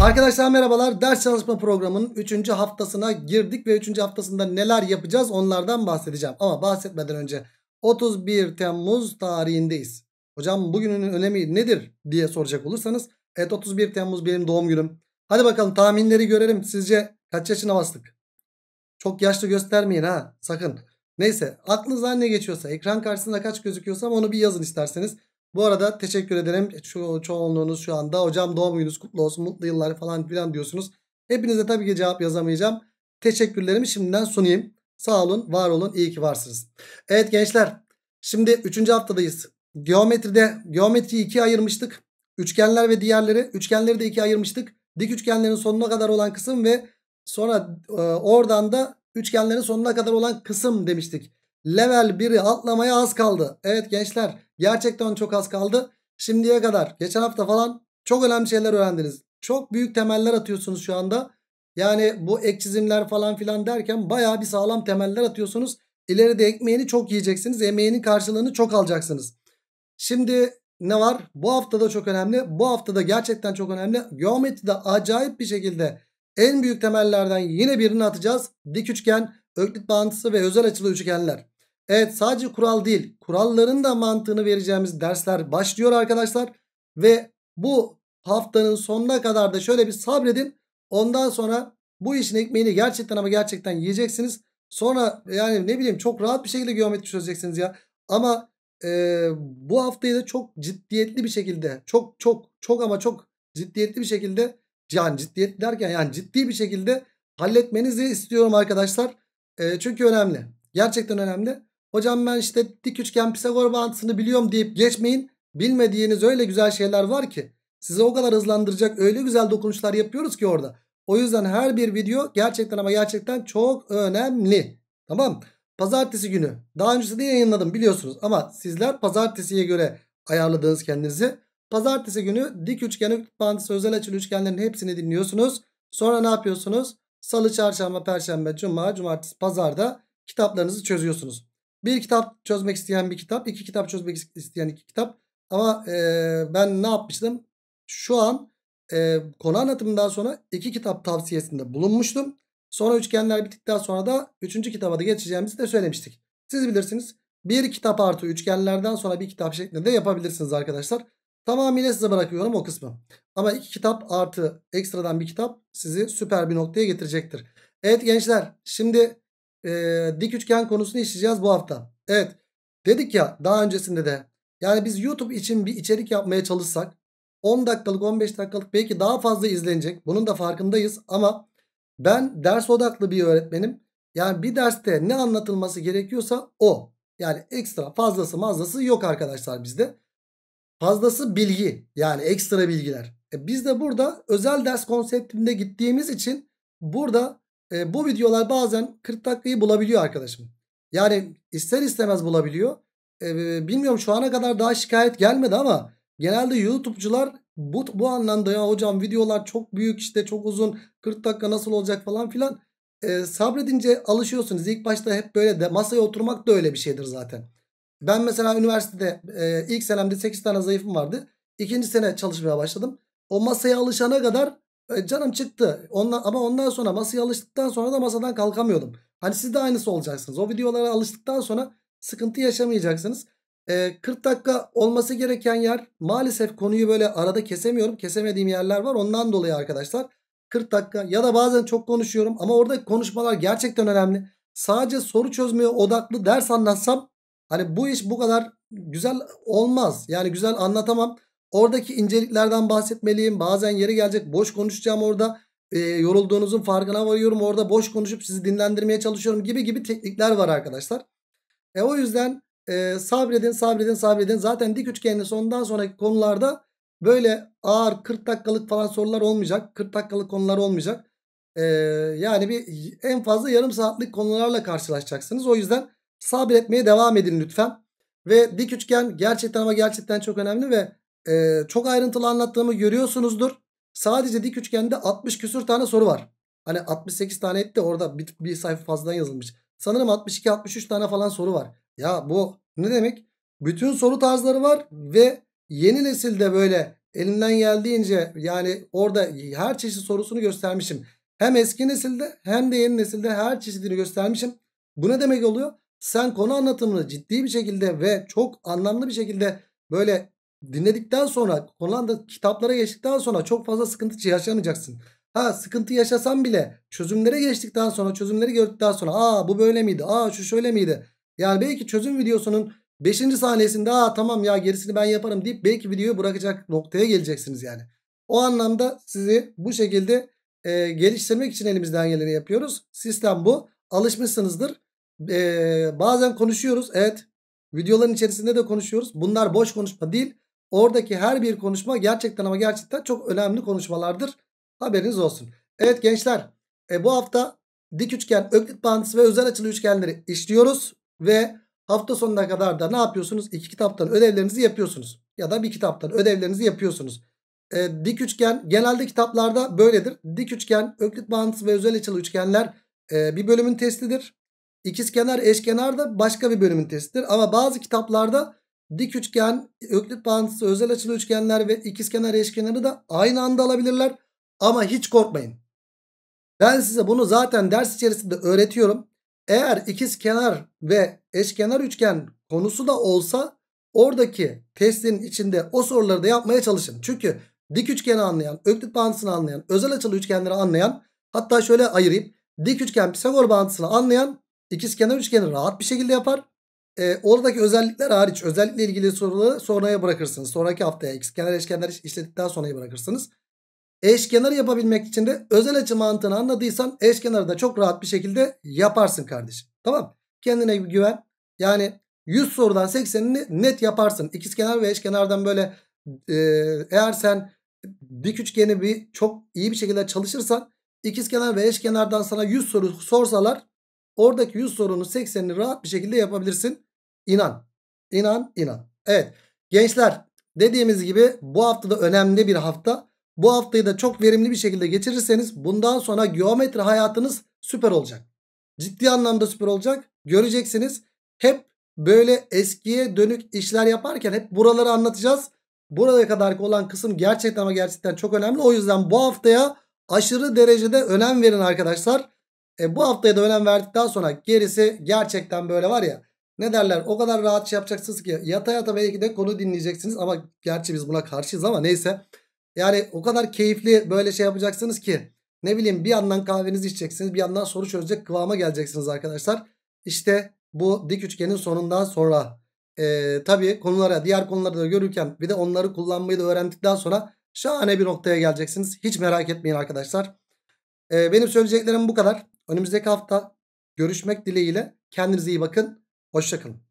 Arkadaşlar merhabalar. Ders çalışma programının 3. haftasına girdik ve 3. haftasında neler yapacağız onlardan bahsedeceğim. Ama bahsetmeden önce 31 Temmuz tarihindeyiz. Hocam bugünün önemi nedir diye soracak olursanız evet 31 Temmuz benim doğum günüm. Hadi bakalım tahminleri görelim. Sizce kaç yaşına bastık? Çok yaşlı göstermeyin ha sakın. Neyse aklınıza ne geçiyorsa ekran karşısında kaç gözüküyorsam onu bir yazın isterseniz. Bu arada teşekkür ederim. Ço çoğunluğunuz şu anda hocam doğum gününüz kutlu olsun mutlu yıllar falan filan diyorsunuz. Hepinize tabii ki cevap yazamayacağım. Teşekkürlerimi şimdiden sunayım. Sağ olun, var olun, iyi ki varsınız. Evet gençler, şimdi 3. haftadayız. Geometride geometriyi ikiye ayırmıştık. Üçgenler ve diğerleri, üçgenleri de ikiye ayırmıştık. Dik üçgenlerin sonuna kadar olan kısım ve sonra e, oradan da üçgenlerin sonuna kadar olan kısım demiştik. Level 1'i atlamaya az kaldı. Evet gençler gerçekten çok az kaldı. Şimdiye kadar geçen hafta falan çok önemli şeyler öğrendiniz. Çok büyük temeller atıyorsunuz şu anda. Yani bu ek çizimler falan filan derken baya bir sağlam temeller atıyorsunuz. İleride ekmeğini çok yiyeceksiniz. Emeğinin karşılığını çok alacaksınız. Şimdi ne var? Bu haftada çok önemli. Bu haftada gerçekten çok önemli. Geometride acayip bir şekilde en büyük temellerden yine birini atacağız. Dik üçgen Öklit bağıntısı ve özel açılı üçgenler. Evet sadece kural değil kuralların da mantığını vereceğimiz dersler başlıyor arkadaşlar. Ve bu haftanın sonuna kadar da şöyle bir sabredin. Ondan sonra bu işin ekmeğini gerçekten ama gerçekten yiyeceksiniz. Sonra yani ne bileyim çok rahat bir şekilde geometri çözeceksiniz ya. Ama e, bu haftayı da çok ciddiyetli bir şekilde çok çok çok ama çok ciddiyetli bir şekilde yani ciddiyet derken yani ciddi bir şekilde halletmenizi istiyorum arkadaşlar. E, çünkü önemli. Gerçekten önemli. Hocam ben işte dik üçgen Pisagor bağıntısını biliyorum deyip geçmeyin. Bilmediğiniz öyle güzel şeyler var ki. Size o kadar hızlandıracak öyle güzel dokunuşlar yapıyoruz ki orada. O yüzden her bir video gerçekten ama gerçekten çok önemli. Tamam. Pazartesi günü. Daha öncesi de yayınladım biliyorsunuz. Ama sizler pazartesiye göre ayarladığınız kendinizi. Pazartesi günü dik üçgen öklit bağıntısı özel açılı üçgenlerin hepsini dinliyorsunuz. Sonra ne yapıyorsunuz? Salı, çarşamba, perşembe, cuma, cumartesi, pazarda kitaplarınızı çözüyorsunuz. Bir kitap çözmek isteyen bir kitap. iki kitap çözmek isteyen iki kitap. Ama e, ben ne yapmıştım? Şu an e, konu anlatımından sonra iki kitap tavsiyesinde bulunmuştum. Sonra üçgenler bittikten sonra da üçüncü kitaba da geçeceğimizi de söylemiştik. Siz bilirsiniz. Bir kitap artı üçgenlerden sonra bir kitap şeklinde de yapabilirsiniz arkadaşlar. Tamamıyla size bırakıyorum o kısmı. Ama iki kitap artı ekstradan bir kitap sizi süper bir noktaya getirecektir. Evet gençler şimdi e, dik üçgen konusunu işleyeceğiz bu hafta. Evet dedik ya daha öncesinde de yani biz YouTube için bir içerik yapmaya çalışsak 10 dakikalık 15 dakikalık belki daha fazla izlenecek. Bunun da farkındayız ama ben ders odaklı bir öğretmenim. Yani bir derste ne anlatılması gerekiyorsa o. Yani ekstra fazlası mazlası yok arkadaşlar bizde. Fazlası bilgi yani ekstra bilgiler. E biz de burada özel ders konseptinde gittiğimiz için burada e, bu videolar bazen 40 dakikayı bulabiliyor arkadaşım. Yani ister istemez bulabiliyor. E, e, bilmiyorum şu ana kadar daha şikayet gelmedi ama genelde YouTube'cular bu, bu anlamda ya hocam videolar çok büyük işte çok uzun 40 dakika nasıl olacak falan filan. E, sabredince alışıyorsunuz. İlk başta hep böyle de masaya oturmak da öyle bir şeydir zaten. Ben mesela üniversitede e, ilk senemde 8 tane zayıfım vardı. İkinci sene çalışmaya başladım. O masaya alışana kadar e, canım çıktı. Ondan, ama ondan sonra masaya alıştıktan sonra da masadan kalkamıyordum. Hani siz de aynısı olacaksınız. O videolara alıştıktan sonra sıkıntı yaşamayacaksınız. E, 40 dakika olması gereken yer maalesef konuyu böyle arada kesemiyorum. Kesemediğim yerler var. Ondan dolayı arkadaşlar 40 dakika ya da bazen çok konuşuyorum ama orada konuşmalar gerçekten önemli. Sadece soru çözmeye odaklı ders anlatsam Hani bu iş bu kadar güzel olmaz. Yani güzel anlatamam. Oradaki inceliklerden bahsetmeliyim. Bazen yeri gelecek boş konuşacağım orada. E, yorulduğunuzun farkına varıyorum. Orada boş konuşup sizi dinlendirmeye çalışıyorum gibi gibi teknikler var arkadaşlar. E o yüzden e, sabredin sabredin sabredin. Zaten dik üçgenin sonundan sonraki konularda böyle ağır 40 dakikalık falan sorular olmayacak. 40 dakikalık konular olmayacak. E, yani bir en fazla yarım saatlik konularla karşılaşacaksınız. O yüzden Sabretmeye devam edin lütfen. Ve dik üçgen gerçekten ama gerçekten çok önemli ve e, çok ayrıntılı anlattığımı görüyorsunuzdur. Sadece dik üçgende 60 küsür tane soru var. Hani 68 tane etti orada bir, bir sayfa fazladan yazılmış. Sanırım 62-63 tane falan soru var. Ya bu ne demek? Bütün soru tarzları var ve yeni nesilde böyle elinden geldiğince yani orada her çeşit sorusunu göstermişim. Hem eski nesilde hem de yeni nesilde her çeşidini göstermişim. Bu ne demek oluyor? Sen konu anlatımını ciddi bir şekilde ve çok anlamlı bir şekilde böyle dinledikten sonra konuda kitaplara geçtikten sonra çok fazla sıkıntı yaşamayacaksın. Ha sıkıntı yaşasan bile çözümlere geçtikten sonra çözümleri gördükten sonra aa bu böyle miydi aa şu şöyle miydi? Yani belki çözüm videosunun 5. saniyesinde aa tamam ya gerisini ben yaparım deyip belki videoyu bırakacak noktaya geleceksiniz yani. O anlamda sizi bu şekilde e, geliştirmek için elimizden geleni yapıyoruz. Sistem bu. Alışmışsınızdır. Ee, bazen konuşuyoruz. Evet. Videoların içerisinde de konuşuyoruz. Bunlar boş konuşma değil. Oradaki her bir konuşma gerçekten ama gerçekten çok önemli konuşmalardır. Haberiniz olsun. Evet gençler. E, bu hafta dik üçgen, öklit bağıntısı ve özel açılı üçgenleri işliyoruz. Ve hafta sonuna kadar da ne yapıyorsunuz? İki kitaptan ödevlerinizi yapıyorsunuz. Ya da bir kitaptan ödevlerinizi yapıyorsunuz. E, dik üçgen genelde kitaplarda böyledir. Dik üçgen, öklit bağıntısı ve özel açılı üçgenler e, bir bölümün testidir. İkizkenar eşkenar da başka bir bölümün testidir. Ama bazı kitaplarda dik üçgen, öklit bağıntısı, özel açılı üçgenler ve ikizkenar eşkenarı da aynı anda alabilirler. Ama hiç korkmayın. Ben size bunu zaten ders içerisinde öğretiyorum. Eğer ikizkenar ve eşkenar üçgen konusu da olsa oradaki testin içinde o soruları da yapmaya çalışın. Çünkü dik üçgeni anlayan, öklit bağıntısını anlayan, özel açılı üçgenleri anlayan hatta şöyle ayırayım. Dik üçgen Pisagor bağıntısını anlayan İkizkenar üçgeni rahat bir şekilde yapar. E, oradaki özellikler hariç özellikle ilgili soruları sonraya bırakırsınız. Sonraki haftaya ikizkenar eşkenar işledikten sonraya bırakırsınız. Eşkenar yapabilmek için de özel açı mantığını anladıysan eşkenarı da çok rahat bir şekilde yaparsın kardeşim. Tamam Kendine güven. Yani 100 sorudan 80'ini net yaparsın. İkizkenar ve eşkenardan böyle e, eğer sen dik üçgeni bir çok iyi bir şekilde çalışırsan ikizkenar ve eşkenardan sana 100 soru sorsalar Oradaki yüz sorunun 80'ini rahat bir şekilde yapabilirsin. İnan. İnan, inan. Evet. Gençler dediğimiz gibi bu hafta da önemli bir hafta. Bu haftayı da çok verimli bir şekilde geçirirseniz bundan sonra geometri hayatınız süper olacak. Ciddi anlamda süper olacak. Göreceksiniz. Hep böyle eskiye dönük işler yaparken hep buraları anlatacağız. Buraya kadarki olan kısım gerçekten ama gerçekten çok önemli. O yüzden bu haftaya aşırı derecede önem verin arkadaşlar. E bu haftaya da önem verdikten sonra gerisi gerçekten böyle var ya. Ne derler o kadar rahat şey yapacaksınız ki yata yata belki de konu dinleyeceksiniz ama gerçi biz buna karşıyız ama neyse. Yani o kadar keyifli böyle şey yapacaksınız ki ne bileyim bir yandan kahvenizi içeceksiniz bir yandan soru çözecek kıvama geleceksiniz arkadaşlar. İşte bu dik üçgenin sonundan sonra e, tabii konulara diğer konuları da görürken bir de onları kullanmayı da öğrendikten sonra şahane bir noktaya geleceksiniz. Hiç merak etmeyin arkadaşlar. Ee, benim söyleyeceklerim bu kadar. Önümüzdeki hafta görüşmek dileğiyle. Kendinize iyi bakın. Hoşçakalın.